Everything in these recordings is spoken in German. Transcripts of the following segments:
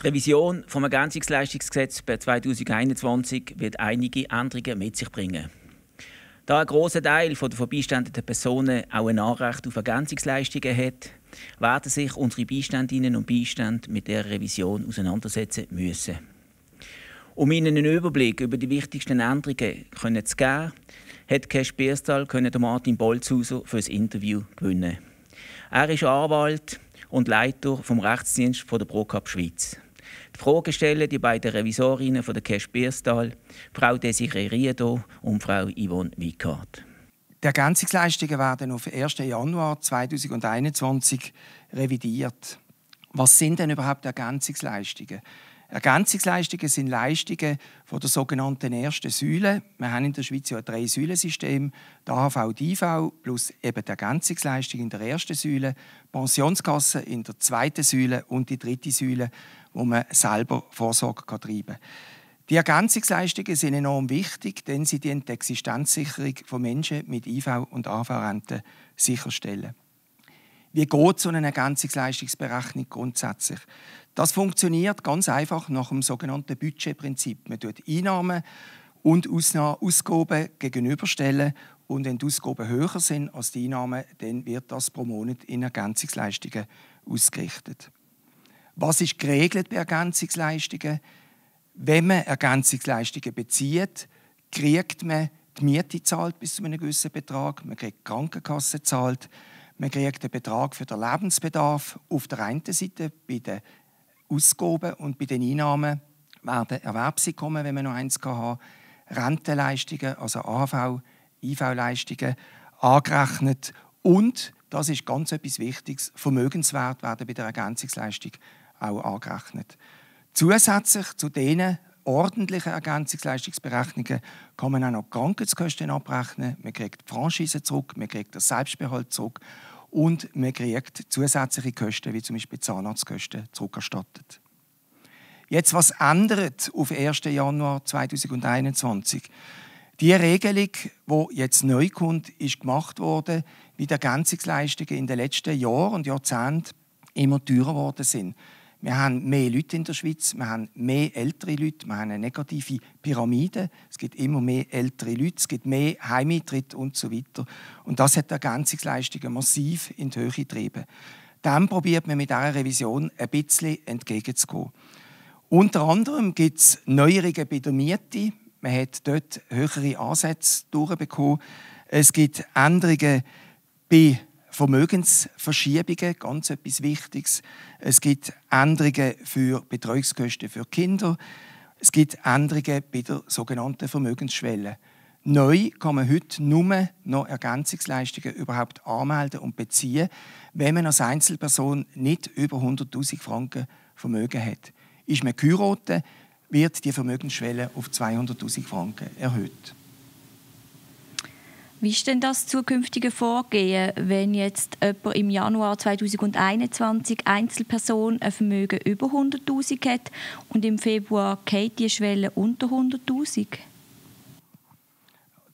Die Revision des Ergänzungsleistungsgesetzes per 2021 wird einige Änderungen mit sich bringen. Da ein grosser Teil der vorbeistehenden Personen auch ein Anrecht auf Ergänzungsleistungen hat, werden sich unsere Beiständinnen und Beistände mit der Revision auseinandersetzen müssen. Um Ihnen einen Überblick über die wichtigsten Änderungen zu geben, hat Cash Bierstal Martin Bolzhauser für das Interview gewinnen. Er ist Anwalt, und Leiter vom Rechtsdienst von der ProCap Schweiz. Die Fragen stellen die beiden Revisorinnen von der Cash Bierstal, Frau Desiree Riedo und Frau Yvonne Wickhardt. Die Ergänzungsleistungen werden auf 1. Januar 2021 revidiert. Was sind denn überhaupt Ergänzungsleistungen? Ergänzungsleistungen sind Leistungen von der sogenannten ersten Säule. Wir haben in der Schweiz ja ein Drei-Säulen-System. Die AHV, die IV plus eben die Ergänzungsleistung in der ersten Säule, Pensionskasse in der zweiten Säule und die dritte Säule, wo man selber Vorsorge kann treiben kann. Die Ergänzungsleistungen sind enorm wichtig, denn sie dienen die Existenzsicherung von Menschen mit IV- und AV-Renten sicherstellen. Wie geht so eine Ergänzungsleistungsberechnung grundsätzlich? Das funktioniert ganz einfach nach dem sogenannten Budgetprinzip. Man tut Einnahmen und Ausgaben gegenüberstellen und wenn die Ausgaben höher sind als die Einnahmen, dann wird das pro Monat in Ergänzungsleistungen ausgerichtet. Was ist geregelt bei Ergänzungsleistungen? Wenn man Ergänzungsleistungen bezieht, kriegt man die Miete zahlt bis zu einem gewissen Betrag, man kriegt die Krankenkasse zahlt, man kriegt den Betrag für den Lebensbedarf auf der einen Seite bei den Ausgaben und bei den Einnahmen werden Erwerbseinkommen, wenn man noch eins hat, Rentenleistungen, also AV, IV-Leistungen angerechnet und das ist ganz etwas Wichtiges. Vermögenswert werden bei der Ergänzungsleistung auch angerechnet. Zusätzlich zu denen ordentlichen Ergänzungsleistungsberechnungen kann man auch noch Krankheitskosten abrechnen, man kriegt die Franchise zurück, man kriegt das Selbstbehalt zurück und man kriegt zusätzliche Kosten, wie zum Beispiel Zahnarztkosten, zurückerstattet. Jetzt, was ändert auf 1. Januar 2021? Die Regelung, die jetzt neu kommt, ist gemacht worden, wie die Ergänzungsleistungen in den letzten Jahren und Jahrzehnten immer teurer worden sind. Wir haben mehr Leute in der Schweiz, wir haben mehr ältere Leute, wir haben eine negative Pyramide. Es gibt immer mehr ältere Leute, es gibt mehr Heimeintritt und so weiter. Und das hat die Ergänzungsleistungen massiv in die Höhe getrieben. Dem probiert man mit dieser Revision ein bisschen entgegenzukommen. Unter anderem gibt es Neuerungen bei der Miete. Man hat dort höhere Ansätze durchbekommen. Es gibt Änderungen bei Vermögensverschiebungen, ganz etwas Wichtiges. Es gibt Änderungen für Betreuungskosten für Kinder. Es gibt Änderungen bei der sogenannten Vermögensschwelle. Neu kann man heute nur noch Ergänzungsleistungen überhaupt anmelden und beziehen, wenn man als Einzelperson nicht über 100.000 Franken Vermögen hat. Ist man geheiratet, wird die Vermögensschwelle auf 200.000 Franken erhöht. Wie ist denn das zukünftige Vorgehen, wenn jetzt jemand im Januar 2021 Einzelpersonen ein Vermögen über 100.000 hat und im Februar geht die Schwelle unter 100.000?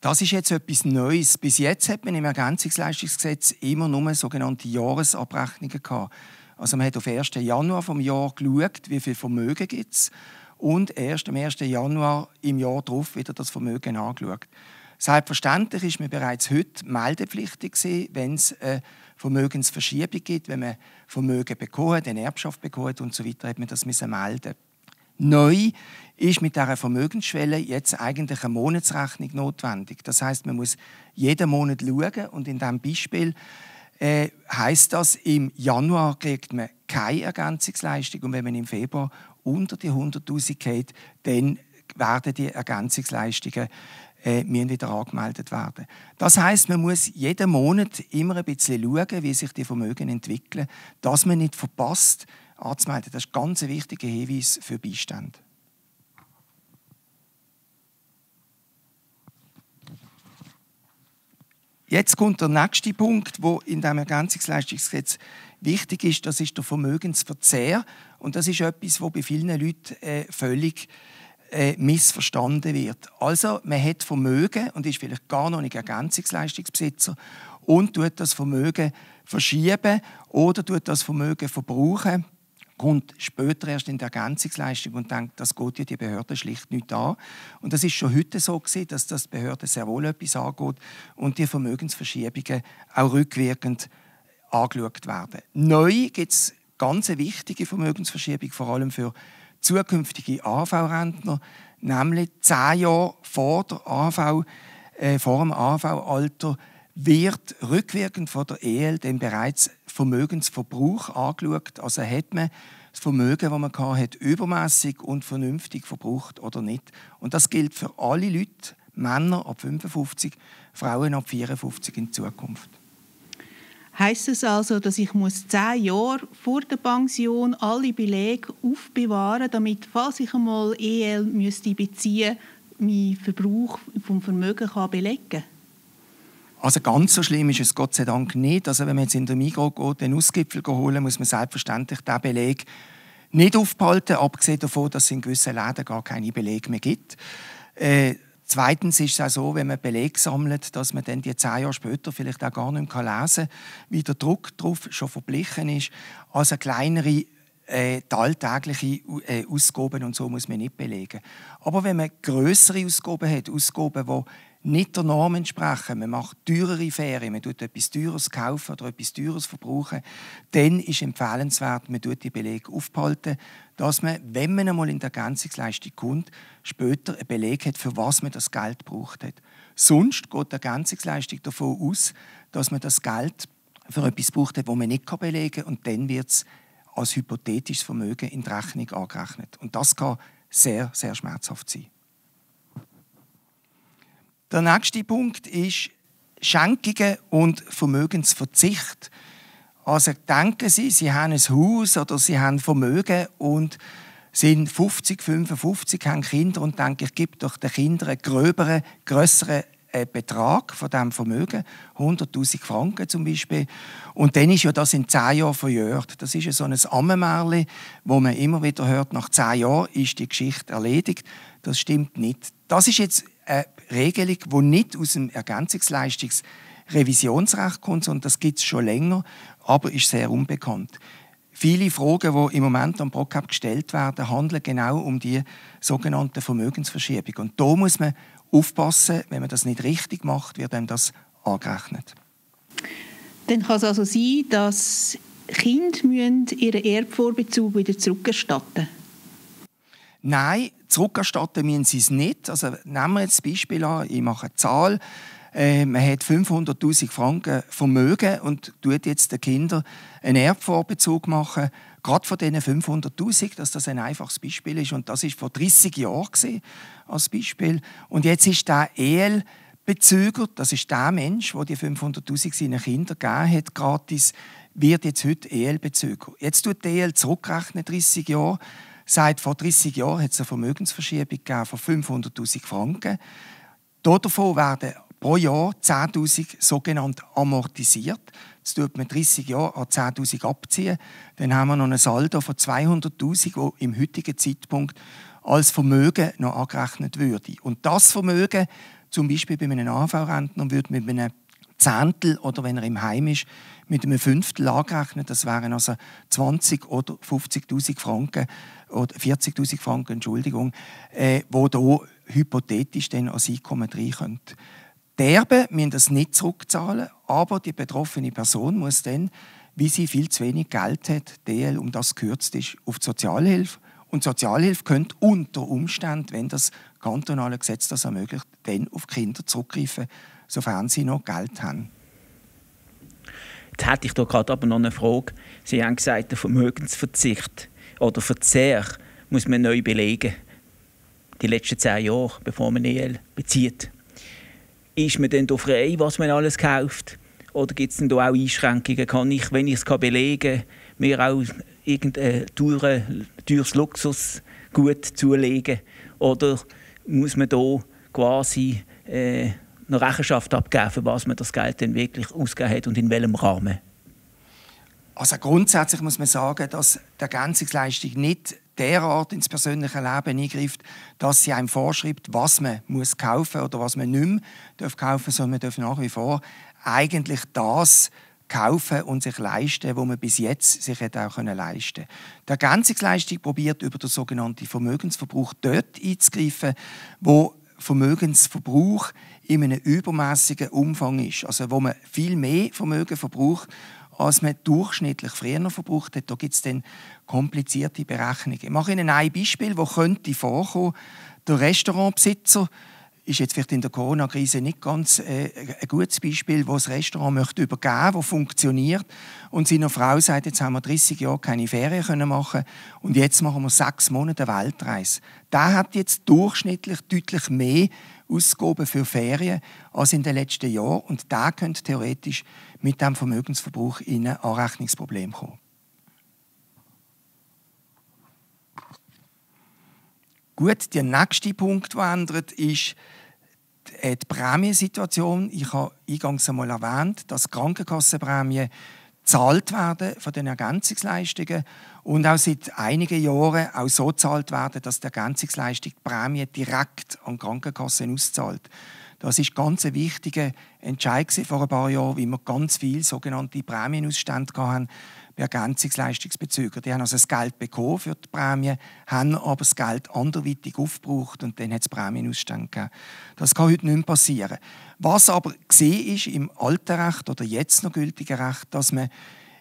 Das ist jetzt etwas Neues. Bis jetzt hat man im Ergänzungsleistungsgesetz immer nur sogenannte Jahresabrechnungen gehabt. Also man hat auf 1. Januar vom Jahr geschaut, wie viel Vermögen gibt und erst am 1. Januar im Jahr darauf wieder das Vermögen angeschaut. Selbstverständlich ist man bereits heute meldepflichtig wenn es eine Vermögensverschiebung gibt, wenn man Vermögen bekommt, den Erbschaft bekommt und so weiter, hat man das müssen melden. Neu ist mit dieser Vermögensschwelle jetzt eigentlich eine Monatsrechnung notwendig. Das heißt, man muss jeden Monat schauen und in diesem Beispiel äh, heißt das, im Januar kriegt man keine Ergänzungsleistung und wenn man im Februar unter die 100.000 geht, dann werden die Ergänzungsleistungen äh, müssen wieder angemeldet werden. Das heißt, man muss jeden Monat immer ein bisschen schauen, wie sich die Vermögen entwickeln, dass man nicht verpasst, anzumelden. Das ist ein ganz wichtiger Hinweis für Beistände. Jetzt kommt der nächste Punkt, wo in dem Ergänzungsleistungsgesetz wichtig ist. Das ist der Vermögensverzehr und das ist etwas, wo bei vielen Leuten äh, völlig äh, missverstanden wird. Also man hat Vermögen und ist vielleicht gar noch nicht Ergänzungsleistungsbesitzer und tut das Vermögen verschieben oder tut das Vermögen verbrauchen kommt später erst in der Ergänzungsleistung und denkt, das geht ja die Behörde schlicht nicht an. Und das ist schon heute so gewesen, dass das die Behörde sehr wohl etwas angeht und die Vermögensverschiebungen auch rückwirkend angeschaut werden. Neu gibt es ganz wichtige Vermögensverschiebung, vor allem für zukünftige AV-Rentner, nämlich zehn Jahre vor, der AV, äh, vor dem AV-Alter wird rückwirkend von der EL dann bereits Vermögensverbrauch angeschaut. Also hat man das Vermögen, das man hatte, übermäßig und vernünftig verbraucht oder nicht. Und das gilt für alle Leute, Männer ab 55, Frauen ab 54 in Zukunft. Heißt es also, dass ich muss zehn Jahre vor der Pension alle Belege aufbewahren, damit, falls ich einmal EL müsste beziehen, mein Verbrauch vom Vermögen kann belegen kann? Also ganz so schlimm ist es Gott sei Dank nicht. Also wenn man jetzt in der Migros geht, den Ausgipfel holen, muss man selbstverständlich den Beleg nicht aufbehalten, abgesehen davon, dass es in gewissen Läden gar keine Belege mehr gibt. Äh, Zweitens ist es auch so, wenn man Belege sammelt, dass man dann die zehn Jahre später vielleicht auch gar nicht mehr lesen kann, wie der Druck darauf schon verblichen ist. Also kleinere äh, alltägliche äh, Ausgaben und so muss man nicht belegen. Aber wenn man größere Ausgaben hat, Ausgaben, die nicht der Norm entsprechen, man macht teurere Ferien, man tut etwas Teures kaufen oder etwas Teures verbrauchen, dann ist empfehlenswert, man tut die Belege aufbehalten, dass man, wenn man einmal in der Ergänzungsleistung kommt, später einen Beleg hat, für was man das Geld braucht hat. Sonst geht die Ergänzungsleistung davon aus, dass man das Geld für etwas braucht hat, wo man nicht belegen kann und dann wird es als hypothetisches Vermögen in die Rechnung angerechnet. Und das kann sehr, sehr schmerzhaft sein. Der nächste Punkt ist Schenkungen und Vermögensverzicht. Also denken Sie, Sie haben ein Haus oder Sie haben Vermögen und sind 50, 55, haben Kinder und denken, ich gebe doch den Kindern einen gröberen, grösseren äh, Betrag von diesem Vermögen, 100.000 Franken zum Beispiel. Und dann ist ja das in zehn Jahren verjährt. Das ist ja so ein Ammenmärchen, wo man immer wieder hört, nach zehn Jahren ist die Geschichte erledigt. Das stimmt nicht. Das ist jetzt eine Regelung, die nicht aus dem Ergänzungsleistungs Revisionsrecht kommt, sondern das gibt es schon länger, aber ist sehr unbekannt. Viele Fragen, die im Moment am ProCap gestellt werden, handeln genau um die sogenannte Vermögensverschiebung. Und da muss man aufpassen, wenn man das nicht richtig macht, wird einem das angerechnet. Dann kann es also sein, dass Kinder ihren Erbvorbezug wieder zurückerstatten müssen? Nein, zurückerstatten müssen sie es nicht. Also nehmen wir jetzt das Beispiel an, ich mache eine Zahl, äh, man hat 500.000 Franken Vermögen und tut jetzt den Kindern einen Erbvorbezug machen, gerade von diesen 500.000, dass das ein einfaches Beispiel ist. Und das war vor 30 Jahren als Beispiel. Und jetzt ist der Ehebezüger, das ist der Mensch, der die 500.000 seinen Kindern gegeben hat, gratis, wird jetzt heute Ehebezüger. Jetzt tut die EL zurückrechnen, 30 Jahre. Seit vor 30 Jahren hat es eine Vermögensverschiebung von 500.000 Franken. Davon werden pro Jahr 10.000 sogenannt amortisiert. Jetzt tut man 30 Jahre an 10.000 abziehen. Dann haben wir noch ein Saldo von 200.000, das im heutigen Zeitpunkt als Vermögen noch angerechnet würde. Und das Vermögen, zum Beispiel bei einem AV-Rentner, würde mit einem Zehntel oder wenn er im Heim ist, mit einem Fünftel angerechnet. Das wären also 20.000 oder 50.000 Franken oder 40.000 Franken, Entschuldigung, äh, wo da hypothetisch dann als Einkommen rein könnte. Die Erben müssen das nicht zurückzahlen, aber die betroffene Person muss dann, wie sie viel zu wenig Geld hat, DL, um das gekürzt ist, auf die Sozialhilfe. Und Sozialhilfe könnte unter Umständen, wenn das kantonale Gesetz das ermöglicht, dann auf Kinder zurückgreifen, sofern sie noch Geld haben. Jetzt hätte ich da gerade aber noch eine Frage. Sie haben gesagt, der Vermögensverzicht oder Verzehr muss man neu belegen. Die letzten zehn Jahre, bevor man EL bezieht. Ist man denn da frei, was man alles kauft? Oder gibt es denn da auch Einschränkungen? Kann ich, wenn ich es belegen kann, mir auch irgendein teure, teures Luxusgut zulegen? Oder muss man hier quasi äh, eine Rechenschaft abgeben, was man das Geld denn wirklich ausgegeben hat und in welchem Rahmen? Also grundsätzlich muss man sagen, dass die Ergänzungsleistung nicht derart ins persönliche Leben eingreift, dass sie einem vorschreibt, was man muss kaufen oder was man nicht mehr kaufen darf, sondern man darf nach wie vor eigentlich das kaufen und sich leisten, was man bis jetzt sich hätte auch leisten können Die Ergänzungsleistung probiert über den sogenannten Vermögensverbrauch dort einzugreifen, wo Vermögensverbrauch in einem übermäßigen Umfang ist, also wo man viel mehr Vermögen verbraucht als man durchschnittlich früher verbraucht hat. Da gibt es dann komplizierte Berechnungen. Ich mache Ihnen ein Beispiel, das könnte vorkommen. Der Restaurantbesitzer ist jetzt vielleicht in der Corona-Krise nicht ganz äh, ein gutes Beispiel, wo das Restaurant möchte übergeben, wo funktioniert und seiner Frau sagt, jetzt haben wir 30 Jahre keine Ferien können machen und jetzt machen wir sechs Monate Weltreise. Der hat jetzt durchschnittlich deutlich mehr Ausgaben für Ferien als in den letzten Jahren. Und da könnte theoretisch mit dem Vermögensverbrauch in ein Anrechnungsproblem kommen. Gut, der nächste Punkt, der ändert, ist die Prämiensituation. Ich habe eingangs einmal erwähnt, dass die Krankenkassenprämie bezahlt werden von den Ergänzungsleistungen und auch seit einigen Jahren auch so zahlt werden, dass die Ergänzungsleistung die Prämie direkt an die Krankenkassen auszahlt. Das ist ganz ein wichtiger Entscheid vor ein paar Jahren, wie wir ganz viele sogenannte Prämienausstände hatten Ergänzungsleistungsbezüger. Die haben also das Geld bekommen für die Prämie, haben aber das Geld anderweitig aufgebraucht und dann hat es Prämienausstand gegeben. Das kann heute nicht mehr passieren. Was aber gesehen ist im alten Recht oder jetzt noch gültigen Recht, dass man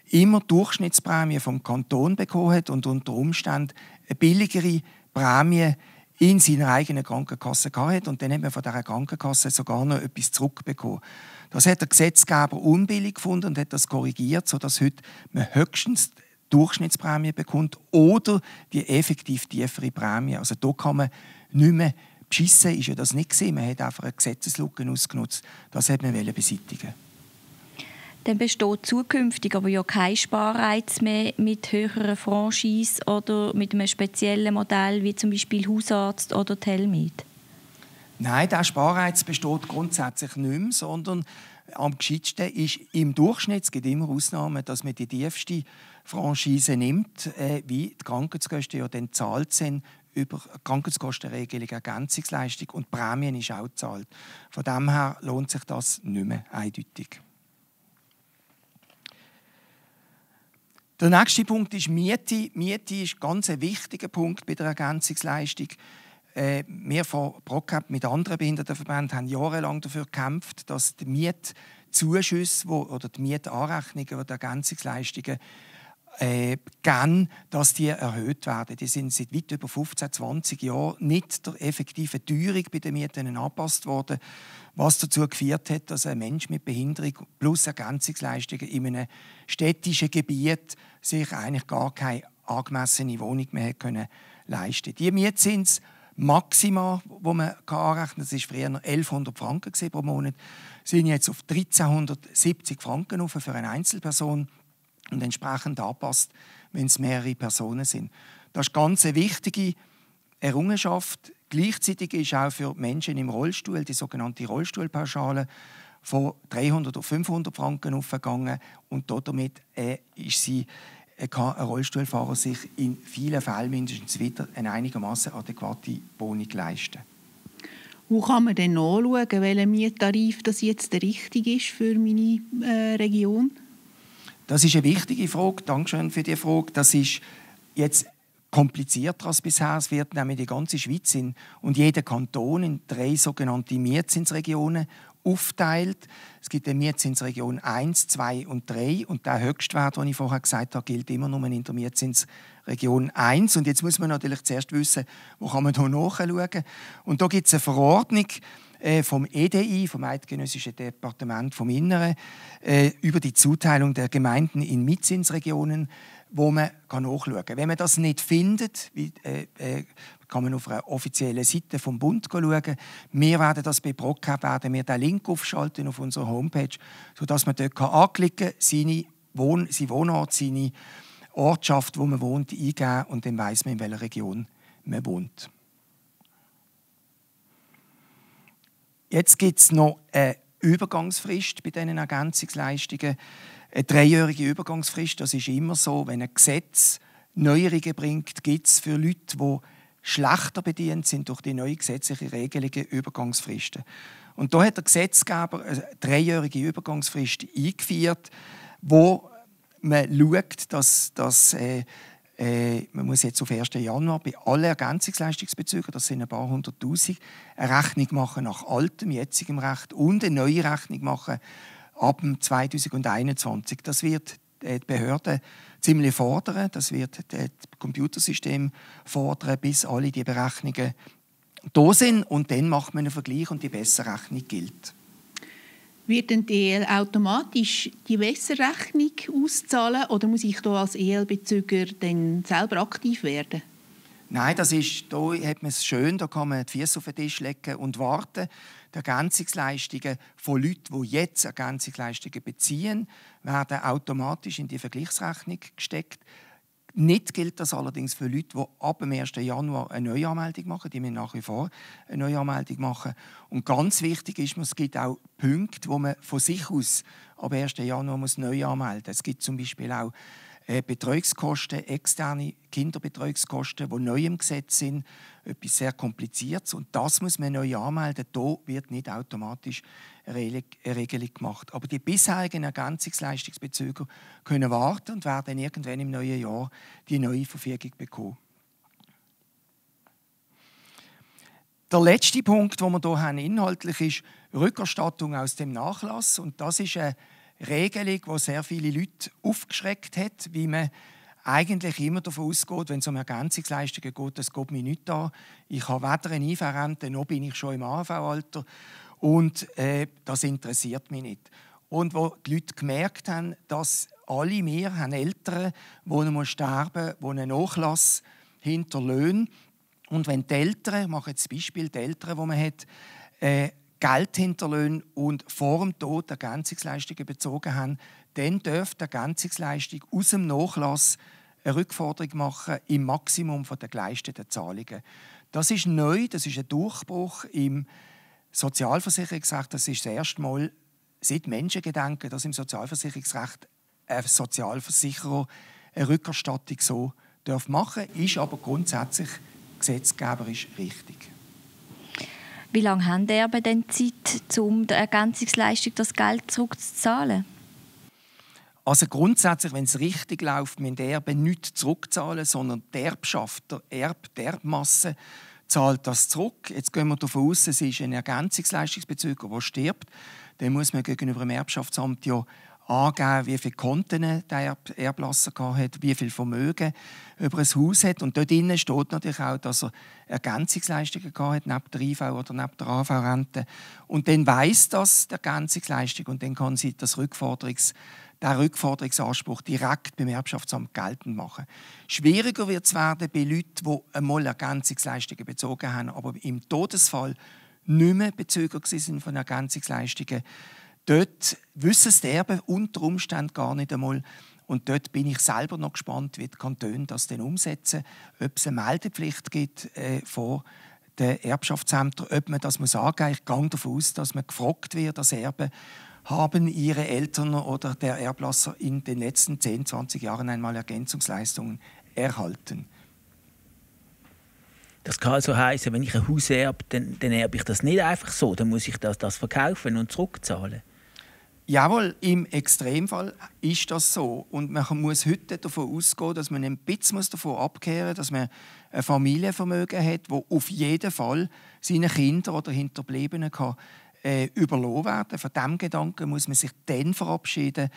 immer Durchschnittsprämie vom Kanton bekommen hat und unter Umständen eine billigere Prämie in seiner eigenen Krankenkasse hatte. Und dann hat man von dieser Krankenkasse sogar noch etwas zurückbekommen. Das hat der Gesetzgeber unbillig gefunden und hat das korrigiert, sodass heute man höchstens Durchschnittsprämie bekommt oder die effektiv tiefere Prämie. Also da kann man nicht mehr beschissen, ist ja das nicht gewesen. Man hat einfach eine Gesetzeslücke ausgenutzt. Das hat man beseitigen dann besteht zukünftig aber ja kein Sparreiz mehr mit höherer Franchise oder mit einem speziellen Modell wie zum Beispiel Hausarzt oder Telmed. Nein, der Sparreiz besteht grundsätzlich nicht mehr, sondern am geschicktesten ist im Durchschnitt, es gibt immer Ausnahmen, dass man die tiefste Franchise nimmt, äh, wie die Krankenkosten ja dann zahlt sind über Krankenkostenregelung, Ergänzungsleistung und Prämien ist auch gezahlt. Von dem her lohnt sich das nicht mehr eindeutig. Der nächste Punkt ist Miete. Miete ist ganz ein ganz wichtiger Punkt bei der Ergänzungsleistung. Äh, wir von Procamp mit anderen Behindertenverbänden haben jahrelang dafür gekämpft, dass die Mietzuschüsse oder die Mietanrechnungen oder die Ergänzungsleistungen äh, gern, dass die erhöht werden. Die sind seit weit über 15, 20 Jahren nicht der effektiven Teuerung bei den Mieten angepasst worden, was dazu geführt hat, dass ein Mensch mit Behinderung plus Ergänzungsleistungen in einem städtischen Gebiet sich eigentlich gar keine angemessene Wohnung mehr leisten können leisten. Die Mietzins Maxima, wo man anrechnen kann, das war früher 1100 Franken pro Monat, sind jetzt auf 1370 Franken für eine Einzelperson und entsprechend anpasst, wenn es mehrere Personen sind. Das ist ganz eine wichtige Errungenschaft. Gleichzeitig ist auch für Menschen im Rollstuhl die sogenannte Rollstuhlpauschale von 300 auf 500 Franken aufgegangen und damit äh, ist sie kann ein Rollstuhlfahrer sich in vielen Fällen mindestens wieder eine einigermaßen adäquate Wohnung leisten. Wo kann man denn nachschauen, welcher Miettarif das jetzt der richtige ist für meine äh, Region? Das ist eine wichtige Frage. Dankeschön für die Frage. Das ist jetzt komplizierter als bisher. Es wird nämlich die ganze Schweiz in, und jeder Kanton in drei sogenannte Mietzinsregionen aufteilt. Es gibt eine Mietzinsregion 1, 2 und 3 und der Höchstwert, den ich vorher gesagt habe, gilt immer nur in der Mietzinsregion 1. Und jetzt muss man natürlich zuerst wissen, wo kann man hier nachschauen. Und da gibt es eine Verordnung, äh, vom EDI, vom Eidgenössischen Departement vom Inneren, äh, über die Zuteilung der Gemeinden in Mietzinsregionen wo man kann nachschauen kann. Wenn man das nicht findet, äh, äh, kann man auf einer offiziellen Seite vom Bund schauen. Wir werden das bei Brockhub werden wir den Link aufschalten auf unserer Homepage, sodass man dort anklicken kann, seine Wohn seinen Wohnort, seine Ortschaft, wo man wohnt, eingeben und dann weiß man, in welcher Region man wohnt. Jetzt gibt es noch eine äh, Übergangsfrist bei diesen Ergänzungsleistungen. Eine dreijährige Übergangsfrist, das ist immer so, wenn ein Gesetz Neuerungen bringt, gibt es für Leute, die schlechter bedient sind durch die neue gesetzliche Regelungen, Übergangsfristen. Und da hat der Gesetzgeber eine dreijährige Übergangsfrist eingeführt, wo man schaut, dass, dass äh, äh, man muss jetzt auf 1. Januar bei allen Ergänzungsleistungsbezügen, das sind ein paar hunderttausend, eine Rechnung machen nach altem, jetzigem Recht und eine neue Rechnung machen ab 2021. Das wird äh, die Behörden ziemlich fordern, das wird äh, das Computersystem fordern, bis alle die Berechnungen da sind und dann macht man einen Vergleich und die bessere Rechnung gilt wird die EL automatisch die Wässerrechnung auszahlen oder muss ich da als EL-Bezüger dann selber aktiv werden? Nein, das ist, da hat man es schön, da kann man die Füße auf den Tisch legen und warten. Die Ergänzungsleistungen von Leuten, die jetzt Ergänzungsleistungen beziehen, werden automatisch in die Vergleichsrechnung gesteckt. Nicht gilt das allerdings für Leute, die ab dem 1. Januar eine Neuanmeldung machen. Die müssen nach wie vor eine Neuanmeldung machen. Und ganz wichtig ist, es gibt auch Punkte, wo man von sich aus ab 1. Januar neu anmelden muss. Es gibt zum Beispiel auch äh, Betreuungskosten, externe Kinderbetreuungskosten, die neu im Gesetz sind, etwas sehr Kompliziertes. Und das muss man neu anmelden. Da wird nicht automatisch eine Regelung gemacht. Aber die bisherigen Ergänzungsleistungsbezüger können warten und werden irgendwann im neuen Jahr die neue Verfügung bekommen. Der letzte Punkt, den wir hier haben, inhaltlich ist Rückerstattung aus dem Nachlass. Und das ist eine Regelung, die sehr viele Leute aufgeschreckt hat, wie man eigentlich immer davon ausgeht, wenn es um Ergänzungsleistungen geht, das geht mir nicht an. Ich habe weder eine IV-Rente, noch bin ich schon im AV-Alter. Und äh, das interessiert mich nicht. Und wo die Leute gemerkt haben, dass alle wir haben Eltern, die sterben, müssen, die einen Nachlass hinterlassen. Und wenn die Eltern, ich mache jetzt das Beispiel, die Eltern, die man hat, äh, Geld hinterlassen und vor dem Tod Ergänzungsleistungen bezogen haben, dann dürfen Ergänzungsleistung aus dem Nachlass eine Rückforderung machen im Maximum der geleisteten Zahlungen. Das ist neu, das ist ein Durchbruch im Sozialversicherungsrecht. Das ist das erste Mal seit Menschengedenken, dass im Sozialversicherungsrecht ein Sozialversicherer eine Rückerstattung so machen darf. Ist aber grundsätzlich gesetzgeberisch richtig. Wie lange haben die Erben denn Zeit, um der Ergänzungsleistung das Geld zurückzuzahlen? Also grundsätzlich, wenn es richtig läuft, müssen die Erben nicht zurückzahlen, sondern die Erbschaft, der Erb, die Erbmasse zahlt das zurück. Jetzt gehen wir davon aus, es ist ein Ergänzungsleistungsbezüger, der stirbt. Dann muss man gegenüber dem Erbschaftsamt ja angeben, wie viele Konten der Erblasser hat, wie viel Vermögen über ein Haus hat. Und dort drinnen steht natürlich auch, dass er Ergänzungsleistungen hat, neben der IV oder neben der AV-Rente. Und dann weiss das die Ergänzungsleistung und dann kann sie das Rückforderungs den Rückforderungsanspruch direkt beim Erbschaftsamt geltend machen. Schwieriger wird es werden bei Leuten, die einmal Ergänzungsleistungen bezogen haben, aber im Todesfall nicht mehr Bezüger sind von Ergänzungsleistungen Dort wissen es die Erben unter Umständen gar nicht einmal. Und dort bin ich selber noch gespannt, wie die Kantone das denn umsetzen, ob es eine Meldepflicht gibt äh, vor den Erbschaftsämtern, ob man das muss angeben Ich gehe davon aus, dass man gefragt wird als Erbe, haben ihre Eltern oder der Erblasser in den letzten 10, 20 Jahren einmal Ergänzungsleistungen erhalten. Das kann also heißen, wenn ich ein Haus erbe, dann, dann erbe ich das nicht einfach so, dann muss ich das, das verkaufen und zurückzahlen. Jawohl, im Extremfall ist das so. Und man muss heute davon ausgehen, dass man ein bisschen davon abkehren muss, dass man ein Familienvermögen hat, wo auf jeden Fall seine Kinder oder Hinterbliebenen kann, äh, überlassen werden kann. Von diesem Gedanken muss man sich dann verabschieden,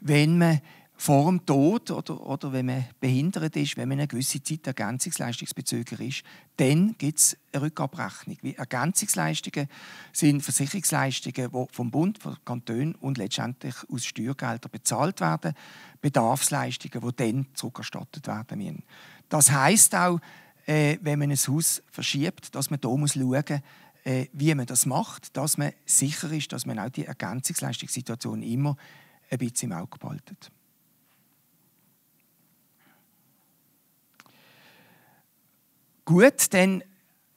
wenn man vor dem Tod oder, oder wenn man behindert ist, wenn man eine gewisse Zeit Ergänzungsleistungsbezüger ist, dann gibt es eine Rückabrechnung. Wie Ergänzungsleistungen sind Versicherungsleistungen, die vom Bund, vom Kanton und letztendlich aus Steuergeldern bezahlt werden, Bedarfsleistungen, die dann zurückerstattet werden müssen. Das heißt auch, äh, wenn man ein Haus verschiebt, dass man hier muss schauen muss, äh, wie man das macht, dass man sicher ist, dass man auch die Ergänzungsleistungssituation immer ein bisschen im Auge behaltet. Gut, dann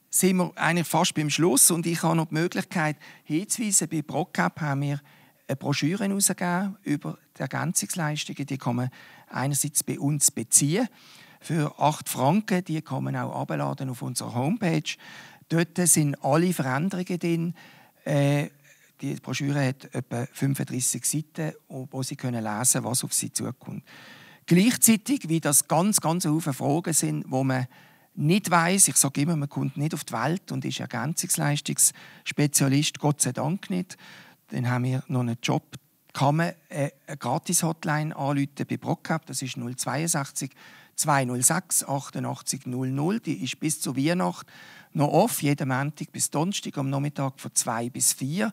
sind wir eigentlich fast beim Schluss und ich habe noch die Möglichkeit hinzuweisen, bei ProCap haben wir eine Broschüre herausgegeben über die Ergänzungsleistungen. Die kann man einerseits bei uns beziehen für 8 Franken. Die kann man auch abladen auf unserer Homepage. Dort sind alle Veränderungen drin. Äh, die Broschüre hat etwa 35 Seiten, wo Sie lesen können, was auf Sie zukommt. Gleichzeitig, wie das ganz, ganz viele Fragen sind, wo man nicht weiß, ich sage immer, man kommt nicht auf die Welt und ist Ergänzungsleistungsspezialist, Gott sei Dank nicht, dann haben wir noch einen Job. Kann man äh, eine Gratis-Hotline anrufen bei Brockhub, das ist 062 206 88 00. Die ist bis zur Weihnacht noch off, jeden Montag bis Donnerstag am Nachmittag von 2 bis 4.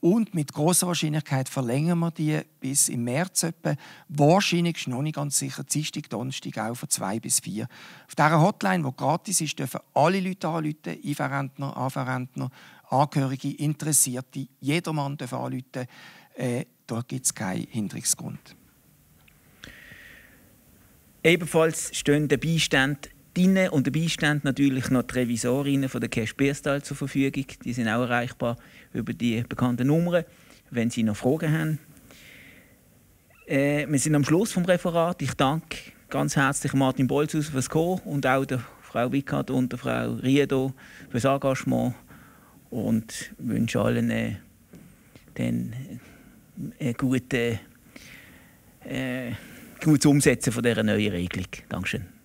Und mit großer Wahrscheinlichkeit verlängern wir die bis im März etwa. Wahrscheinlich, noch nicht ganz sicher, Dienstag, Donnerstag auch von zwei bis vier. Auf dieser Hotline, die gratis ist, dürfen alle Leute anrufen, IV-Rentner, AV-Rentner, Angehörige, Interessierte, jedermann darf anrufen. Äh, da gibt es keinen Hinderungsgrund. Ebenfalls stehen die Beistände Ihnen und dabei stehen natürlich noch die Revisorinnen von der Cash Bierstal zur Verfügung. Die sind auch erreichbar über die bekannten Nummern, wenn Sie noch Fragen haben. Äh, wir sind am Schluss vom Referat. Ich danke ganz herzlich Martin Bolzhaus fürs Kommen und auch der Frau Wickert und der Frau Riedo fürs Engagement und wünsche allen äh, den, äh, guten, äh, gutes Umsetzen von dieser neuen Regelung. Dankeschön.